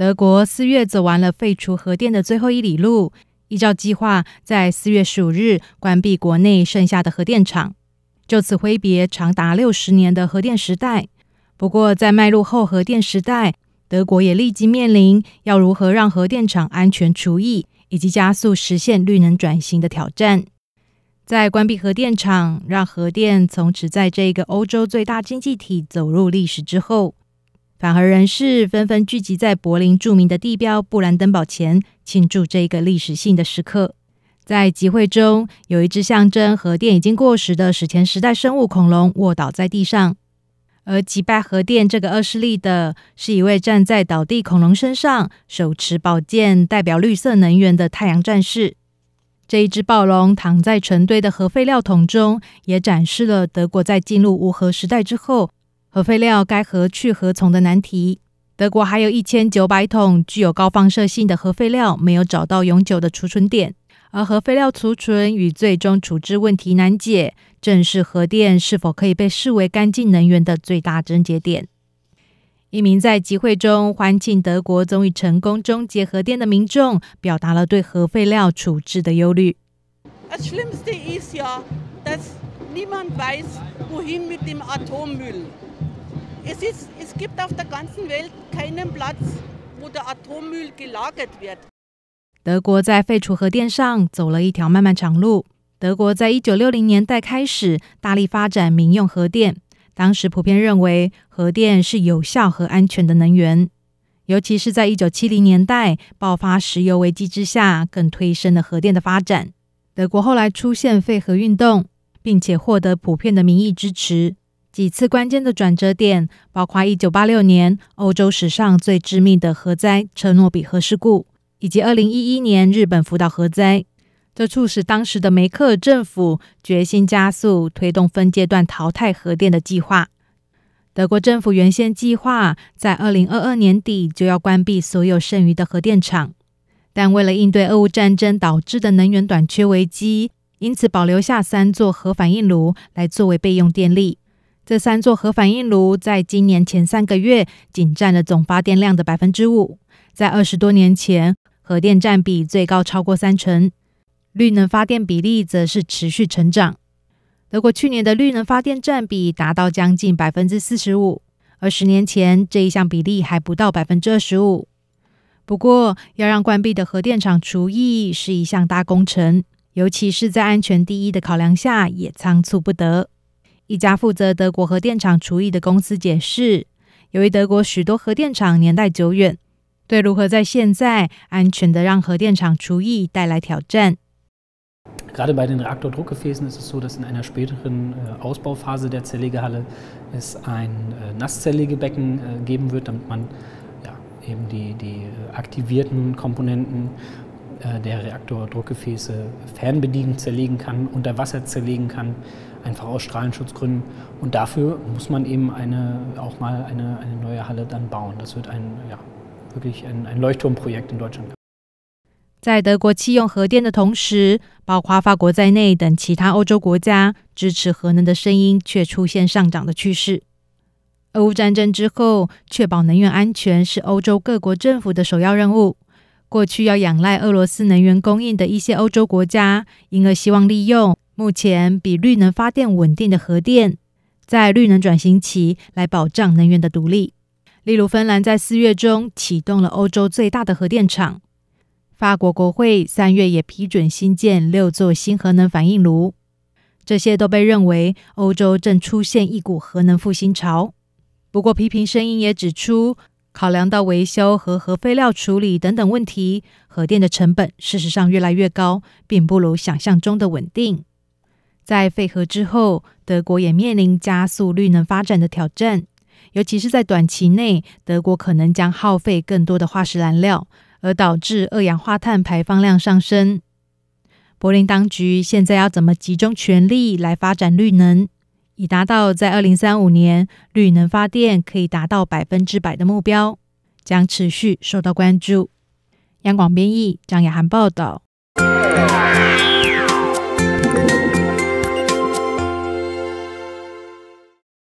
德国四月走完了废除核电的最后一里路，依照计划，在四月十五日关闭国内剩下的核电厂，就此挥别长达六十年的核电时代。不过，在迈入后核电时代，德国也立即面临要如何让核电厂安全除役，以及加速实现绿能转型的挑战。在关闭核电厂，让核电从此在这个欧洲最大经济体走入历史之后。反核人士纷纷聚集在柏林著名的地标布兰登堡前，庆祝这个历史性的时刻。在集会中，有一只象征核电已经过时的史前时代生物恐龙卧倒在地上，而击败核电这个恶势力的，是一位站在倒地恐龙身上、手持宝剑、代表绿色能源的太阳战士。这一只暴龙躺在成堆的核废料桶中，也展示了德国在进入无核时代之后。核废料该何去何从的难题，德国还有一千九百桶具有高放射性的核废料没有找到永久的储存点，而核废料储存与最终处置问题难解，正是核电是否可以被视为干净能源的最大症结点。一名在集会中欢庆德国终于成功终结核电的民众，表达了对核废料处置的忧虑。德国在废除核电上走了一条漫漫长路。德国在1960年代开始大力发展民用核电，当时普遍认为核电是有效和安全的能源。尤其是在1970年代爆发石油危机之下，更推升了核电的发展。德国后来出现废核运动，并且获得普遍的民意支持。几次关键的转折点包括1986年欧洲史上最致命的核灾——车诺比核事故，以及2011年日本福岛核灾。这促使当时的梅克尔政府决心加速推动分阶段淘汰核电的计划。德国政府原先计划在2022年底就要关闭所有剩余的核电厂，但为了应对俄乌战争导致的能源短缺危机，因此保留下三座核反应炉来作为备用电力。这三座核反应炉在今年前三个月仅占了总发电量的百分之五。在二十多年前，核电占比最高超过三成，绿能发电比例则是持续成长。德国去年的绿能发电占比达到将近百分之四十五，而十年前这一项比例还不到百分之二十五。不过，要让关闭的核电厂除役是一项大工程，尤其是在安全第一的考量下，也仓促不得。一家负责德国核电厂厨艺的公司解释，由于德国许多核电厂年代久远，对如何在现在安全地让核电厂厨艺带来挑战。Äh, der Reaktordruckgefäße fernbedienen, zerlegen kann, unter Wasser zerlegen kann, einfach aus Strahlenschutzgründen. Und dafür muss man eben eine, auch mal eine, eine neue Halle dann bauen. Das wird ein, ja, wirklich ein, ein Leuchtturmprojekt in Deutschland. 在德国弃用核电的同时，包括法国在内等其他欧洲国家支持核能的声音却出现上涨的趋势。俄乌战争之后，确保能源安全是欧洲各国政府的首要任务。过去要仰赖俄罗斯能源供应的一些欧洲国家，因而希望利用目前比绿能发电稳定的核电，在绿能转型期来保障能源的独立。例如，芬兰在四月中启动了欧洲最大的核电厂，法国国会三月也批准新建六座新核能反应炉。这些都被认为欧洲正出现一股核能复兴潮。不过，批评声音也指出。考量到维修和核废料处理等等问题，核电的成本事实上越来越高，并不如想象中的稳定。在废核之后，德国也面临加速绿能发展的挑战，尤其是在短期内，德国可能将耗费更多的化石燃料，而导致二氧化碳排放量上升。柏林当局现在要怎么集中全力来发展绿能？以达到在二零三五年绿能发电可以达到百分之百的目标，将持续受到关注。央广编译张雅涵报道。